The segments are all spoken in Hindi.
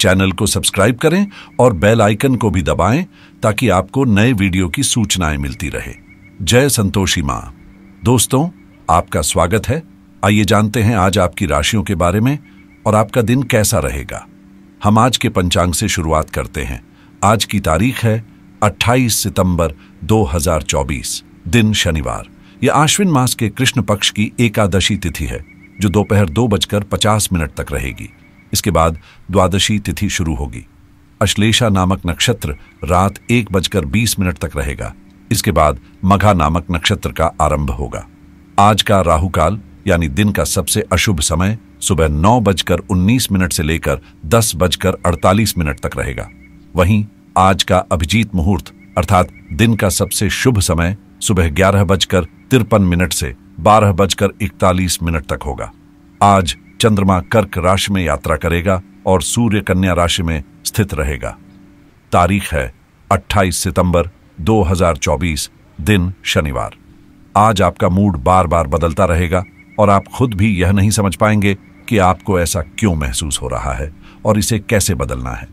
चैनल को सब्सक्राइब करें और बेल आइकन को भी दबाएं ताकि आपको नए वीडियो की सूचनाएं मिलती रहे जय संतोषी माँ दोस्तों आपका स्वागत है आइए जानते हैं आज आपकी राशियों के बारे में और आपका दिन कैसा रहेगा हम आज के पंचांग से शुरुआत करते हैं आज की तारीख है 28 सितंबर 2024 दिन शनिवार यह आश्विन मास के कृष्ण पक्ष की एकादशी तिथि है जो दोपहर दो बजकर पचास मिनट तक रहेगी इसके बाद द्वादशी तिथि शुरू होगी अश्लेषा नामक नक्षत्र रात एक बजकर बीस मिनट तक रहेगा इसके बाद मघा नामक नक्षत्र का आरंभ होगा आज का राहु काल यानी दिन का सबसे अशुभ समय सुबह नौ बजकर उन्नीस मिनट से लेकर दस बजकर अड़तालीस मिनट तक रहेगा वहीं आज का अभिजीत मुहूर्त अर्थात दिन का सबसे शुभ समय सुबह ग्यारह बजकर तिरपन मिनट से बारह बजकर इकतालीस मिनट तक होगा आज चंद्रमा कर्क राशि में यात्रा करेगा और सूर्य कन्या राशि में स्थित रहेगा तारीख है 28 सितंबर 2024 दिन शनिवार आज आपका मूड बार बार बदलता रहेगा और आप खुद भी यह नहीं समझ पाएंगे कि आपको ऐसा क्यों महसूस हो रहा है और इसे कैसे बदलना है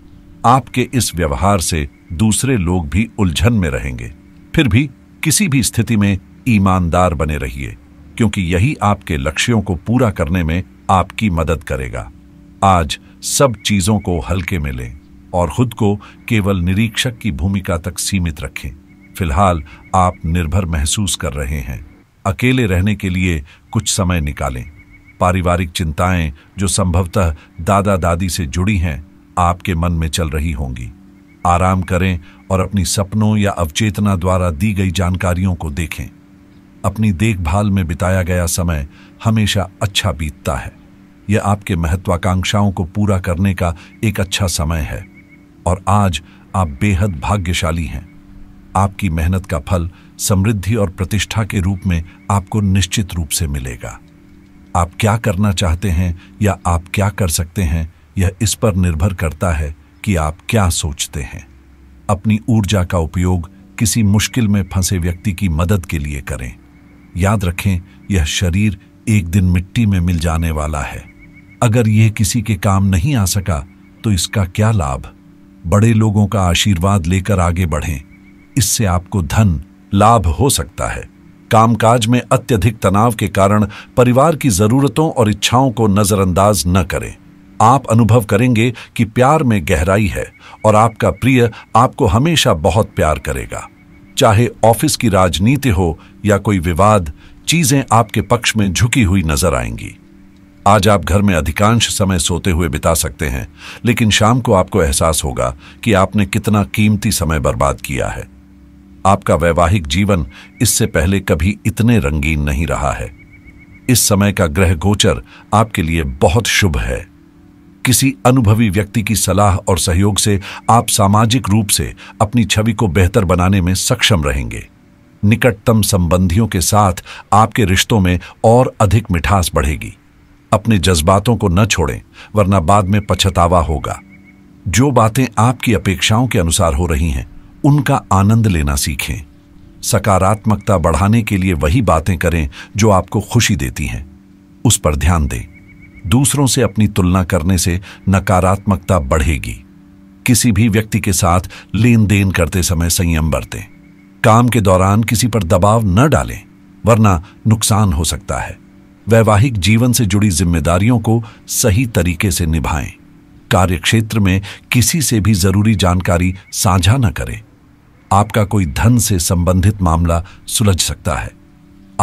आपके इस व्यवहार से दूसरे लोग भी उलझन में रहेंगे फिर भी किसी भी स्थिति में ईमानदार बने रहिए क्योंकि यही आपके लक्ष्यों को पूरा करने में आपकी मदद करेगा आज सब चीजों को हल्के में लें और खुद को केवल निरीक्षक की भूमिका तक सीमित रखें फिलहाल आप निर्भर महसूस कर रहे हैं अकेले रहने के लिए कुछ समय निकालें पारिवारिक चिंताएं जो संभवतः दादा दादी से जुड़ी हैं आपके मन में चल रही होंगी आराम करें और अपनी सपनों या अवचेतना द्वारा दी गई जानकारियों को देखें अपनी देखभाल में बिताया गया समय हमेशा अच्छा बीतता है यह आपके महत्वाकांक्षाओं को पूरा करने का एक अच्छा समय है और आज आप बेहद भाग्यशाली हैं आपकी मेहनत का फल समृद्धि और प्रतिष्ठा के रूप में आपको निश्चित रूप से मिलेगा आप क्या करना चाहते हैं या आप क्या कर सकते हैं यह इस पर निर्भर करता है कि आप क्या सोचते हैं अपनी ऊर्जा का उपयोग किसी मुश्किल में फंसे व्यक्ति की मदद के लिए करें याद रखें यह शरीर एक दिन मिट्टी में मिल जाने वाला है अगर यह किसी के काम नहीं आ सका तो इसका क्या लाभ बड़े लोगों का आशीर्वाद लेकर आगे बढ़ें इससे आपको धन लाभ हो सकता है कामकाज में अत्यधिक तनाव के कारण परिवार की जरूरतों और इच्छाओं को नजरअंदाज न करें आप अनुभव करेंगे कि प्यार में गहराई है और आपका प्रिय आपको हमेशा बहुत प्यार करेगा चाहे ऑफिस की राजनीति हो या कोई विवाद चीजें आपके पक्ष में झुकी हुई नजर आएंगी आज आप घर में अधिकांश समय सोते हुए बिता सकते हैं लेकिन शाम को आपको एहसास होगा कि आपने कितना कीमती समय बर्बाद किया है आपका वैवाहिक जीवन इससे पहले कभी इतने रंगीन नहीं रहा है इस समय का ग्रह गोचर आपके लिए बहुत शुभ है किसी अनुभवी व्यक्ति की सलाह और सहयोग से आप सामाजिक रूप से अपनी छवि को बेहतर बनाने में सक्षम रहेंगे निकटतम संबंधियों के साथ आपके रिश्तों में और अधिक मिठास बढ़ेगी अपने जज्बातों को न छोड़ें वरना बाद में पछतावा होगा जो बातें आपकी अपेक्षाओं के अनुसार हो रही हैं उनका आनंद लेना सीखें सकारात्मकता बढ़ाने के लिए वही बातें करें जो आपको खुशी देती हैं उस पर ध्यान दें दूसरों से अपनी तुलना करने से नकारात्मकता बढ़ेगी किसी भी व्यक्ति के साथ लेन देन करते समय संयम बरतें काम के दौरान किसी पर दबाव न डालें वरना नुकसान हो सकता है वैवाहिक जीवन से जुड़ी जिम्मेदारियों को सही तरीके से निभाएं कार्यक्षेत्र में किसी से भी जरूरी जानकारी साझा न करें आपका कोई धन से संबंधित मामला सुलझ सकता है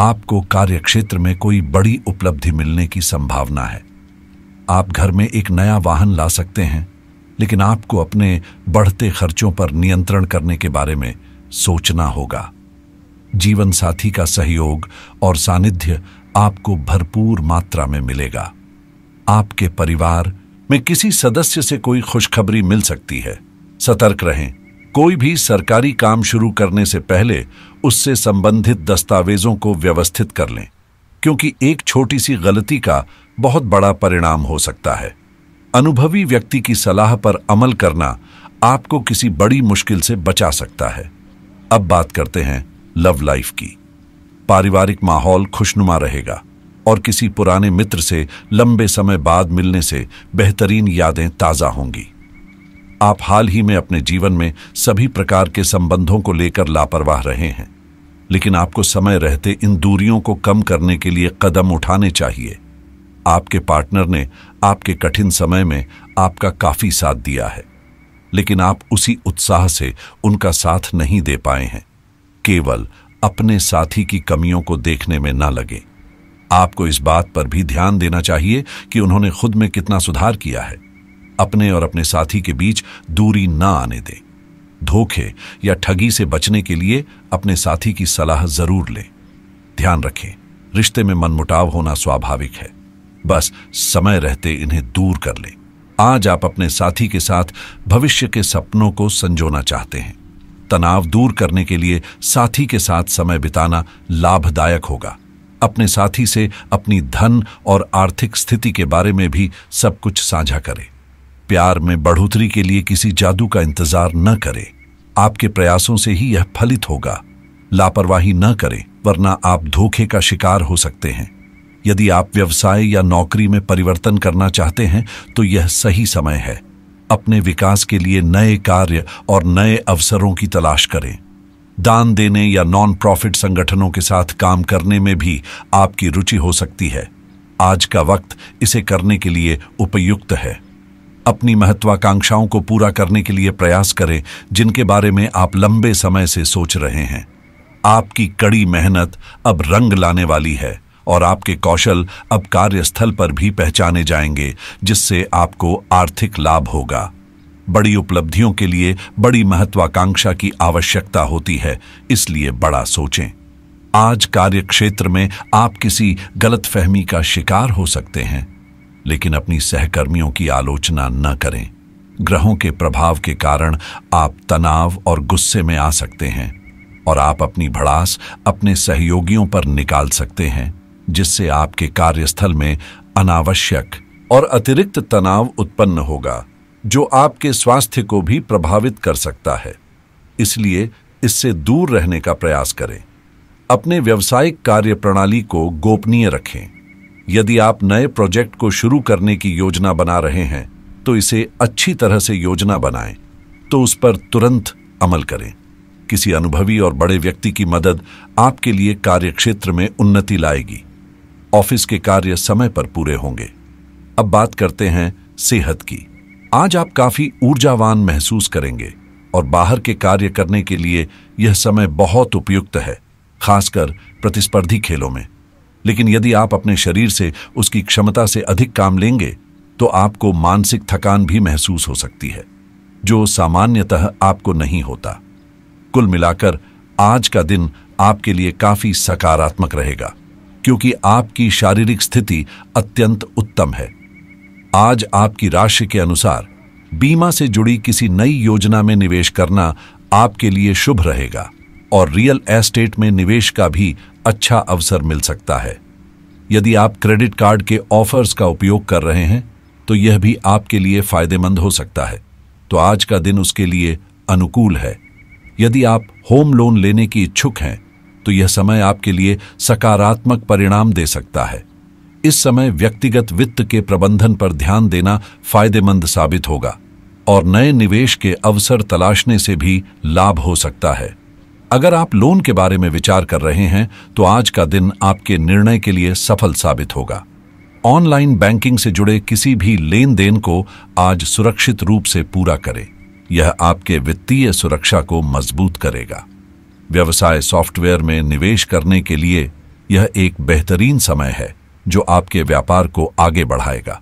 आपको कार्यक्षेत्र में कोई बड़ी उपलब्धि मिलने की संभावना है आप घर में एक नया वाहन ला सकते हैं लेकिन आपको अपने बढ़ते खर्चों पर नियंत्रण करने के बारे में सोचना होगा जीवन साथी का सहयोग और सानिध्य आपको भरपूर मात्रा में मिलेगा आपके परिवार में किसी सदस्य से कोई खुशखबरी मिल सकती है सतर्क रहें कोई भी सरकारी काम शुरू करने से पहले उससे संबंधित दस्तावेजों को व्यवस्थित कर लें क्योंकि एक छोटी सी गलती का बहुत बड़ा परिणाम हो सकता है अनुभवी व्यक्ति की सलाह पर अमल करना आपको किसी बड़ी मुश्किल से बचा सकता है अब बात करते हैं लव लाइफ की पारिवारिक माहौल खुशनुमा रहेगा और किसी पुराने मित्र से लंबे समय बाद मिलने से बेहतरीन यादें ताज़ा होंगी आप हाल ही में अपने जीवन में सभी प्रकार के संबंधों को लेकर लापरवाह रहे हैं लेकिन आपको समय रहते इन दूरियों को कम करने के लिए कदम उठाने चाहिए आपके पार्टनर ने आपके कठिन समय में आपका काफ़ी साथ दिया है लेकिन आप उसी उत्साह से उनका साथ नहीं दे पाए हैं केवल अपने साथी की कमियों को देखने में ना लगे आपको इस बात पर भी ध्यान देना चाहिए कि उन्होंने खुद में कितना सुधार किया है अपने और अपने साथी के बीच दूरी ना आने दें धोखे या ठगी से बचने के लिए अपने साथी की सलाह जरूर लें ध्यान रखें रिश्ते में मनमुटाव होना स्वाभाविक है बस समय रहते इन्हें दूर कर लें आज आप अपने साथी के साथ भविष्य के सपनों को संजोना चाहते हैं तनाव दूर करने के लिए साथी के साथ समय बिताना लाभदायक होगा अपने साथी से अपनी धन और आर्थिक स्थिति के बारे में भी सब कुछ साझा करें प्यार में बढ़ोतरी के लिए किसी जादू का इंतजार न करें आपके प्रयासों से ही यह फलित होगा लापरवाही न करें वरना आप धोखे का शिकार हो सकते हैं यदि आप व्यवसाय या नौकरी में परिवर्तन करना चाहते हैं तो यह सही समय है अपने विकास के लिए नए कार्य और नए अवसरों की तलाश करें दान देने या नॉन प्रॉफिट संगठनों के साथ काम करने में भी आपकी रुचि हो सकती है आज का वक्त इसे करने के लिए उपयुक्त है अपनी महत्वाकांक्षाओं को पूरा करने के लिए प्रयास करें जिनके बारे में आप लंबे समय से सोच रहे हैं आपकी कड़ी मेहनत अब रंग लाने वाली है और आपके कौशल अब कार्यस्थल पर भी पहचाने जाएंगे जिससे आपको आर्थिक लाभ होगा बड़ी उपलब्धियों के लिए बड़ी महत्वाकांक्षा की आवश्यकता होती है इसलिए बड़ा सोचें आज कार्यक्षेत्र में आप किसी गलतफहमी का शिकार हो सकते हैं लेकिन अपनी सहकर्मियों की आलोचना न करें ग्रहों के प्रभाव के कारण आप तनाव और गुस्से में आ सकते हैं और आप अपनी भड़ास अपने सहयोगियों पर निकाल सकते हैं जिससे आपके कार्यस्थल में अनावश्यक और अतिरिक्त तनाव उत्पन्न होगा जो आपके स्वास्थ्य को भी प्रभावित कर सकता है इसलिए इससे दूर रहने का प्रयास करें अपने व्यवसायिक कार्य प्रणाली को गोपनीय रखें यदि आप नए प्रोजेक्ट को शुरू करने की योजना बना रहे हैं तो इसे अच्छी तरह से योजना बनाएं तो उस पर तुरंत अमल करें किसी अनुभवी और बड़े व्यक्ति की मदद आपके लिए कार्यक्षेत्र में उन्नति लाएगी ऑफिस के कार्य समय पर पूरे होंगे अब बात करते हैं सेहत की आज आप काफी ऊर्जावान महसूस करेंगे और बाहर के कार्य करने के लिए यह समय बहुत उपयुक्त है खासकर प्रतिस्पर्धी खेलों में लेकिन यदि आप अपने शरीर से उसकी क्षमता से अधिक काम लेंगे तो आपको मानसिक थकान भी महसूस हो सकती है जो सामान्यतः आपको नहीं होता कुल मिलाकर आज का दिन आपके लिए काफी सकारात्मक रहेगा क्योंकि आपकी शारीरिक स्थिति अत्यंत उत्तम है आज आपकी राशि के अनुसार बीमा से जुड़ी किसी नई योजना में निवेश करना आपके लिए शुभ रहेगा और रियल एस्टेट में निवेश का भी अच्छा अवसर मिल सकता है यदि आप क्रेडिट कार्ड के ऑफर्स का उपयोग कर रहे हैं तो यह भी आपके लिए फायदेमंद हो सकता है तो आज का दिन उसके लिए अनुकूल है यदि आप होम लोन लेने की इच्छुक हैं तो यह समय आपके लिए सकारात्मक परिणाम दे सकता है इस समय व्यक्तिगत वित्त के प्रबंधन पर ध्यान देना फायदेमंद साबित होगा और नए निवेश के अवसर तलाशने से भी लाभ हो सकता है अगर आप लोन के बारे में विचार कर रहे हैं तो आज का दिन आपके निर्णय के लिए सफल साबित होगा ऑनलाइन बैंकिंग से जुड़े किसी भी लेन देन को आज सुरक्षित रूप से पूरा करें यह आपके वित्तीय सुरक्षा को मजबूत करेगा व्यवसाय सॉफ्टवेयर में निवेश करने के लिए यह एक बेहतरीन समय है जो आपके व्यापार को आगे बढ़ाएगा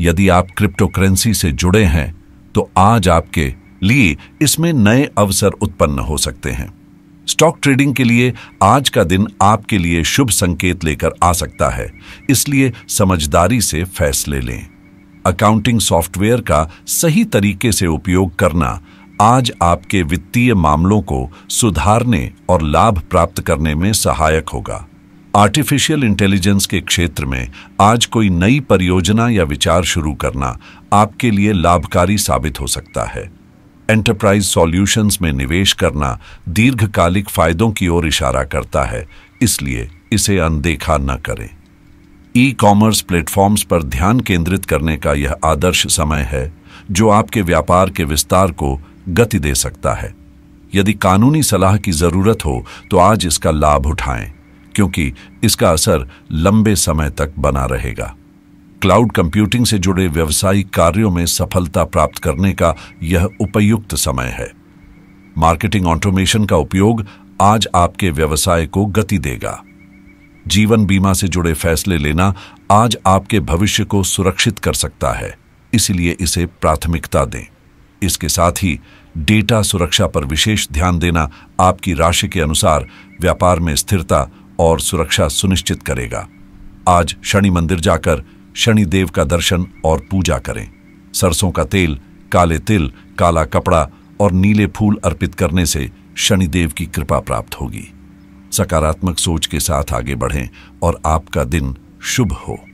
यदि आप क्रिप्टोकरेंसी से जुड़े हैं तो आज आपके लिए इसमें नए अवसर उत्पन्न हो सकते हैं स्टॉक ट्रेडिंग के लिए आज का दिन आपके लिए शुभ संकेत लेकर आ सकता है इसलिए समझदारी से फैसले लें अकाउंटिंग सॉफ्टवेयर का सही तरीके से उपयोग करना आज आपके वित्तीय मामलों को सुधारने और लाभ प्राप्त करने में सहायक होगा आर्टिफिशियल इंटेलिजेंस के क्षेत्र में आज कोई नई परियोजना या विचार शुरू करना आपके लिए लाभकारी साबित हो सकता है एंटरप्राइज सॉल्यूशंस में निवेश करना दीर्घकालिक फायदों की ओर इशारा करता है इसलिए इसे अनदेखा न करें ई कॉमर्स प्लेटफॉर्म्स पर ध्यान केंद्रित करने का यह आदर्श समय है जो आपके व्यापार के विस्तार को गति दे सकता है यदि कानूनी सलाह की जरूरत हो तो आज इसका लाभ उठाएं क्योंकि इसका असर लंबे समय तक बना रहेगा क्लाउड कंप्यूटिंग से जुड़े व्यवसायिक कार्यों में सफलता प्राप्त करने का यह उपयुक्त समय है मार्केटिंग ऑटोमेशन का उपयोग आज आपके व्यवसाय को गति देगा जीवन बीमा से जुड़े फैसले लेना आज आपके भविष्य को सुरक्षित कर सकता है इसलिए इसे प्राथमिकता दें इसके साथ ही डेटा सुरक्षा पर विशेष ध्यान देना आपकी राशि के अनुसार व्यापार में स्थिरता और सुरक्षा सुनिश्चित करेगा आज शनि मंदिर जाकर शनि देव का दर्शन और पूजा करें सरसों का तेल काले तिल काला कपड़ा और नीले फूल अर्पित करने से शनि देव की कृपा प्राप्त होगी सकारात्मक सोच के साथ आगे बढ़ें और आपका दिन शुभ हो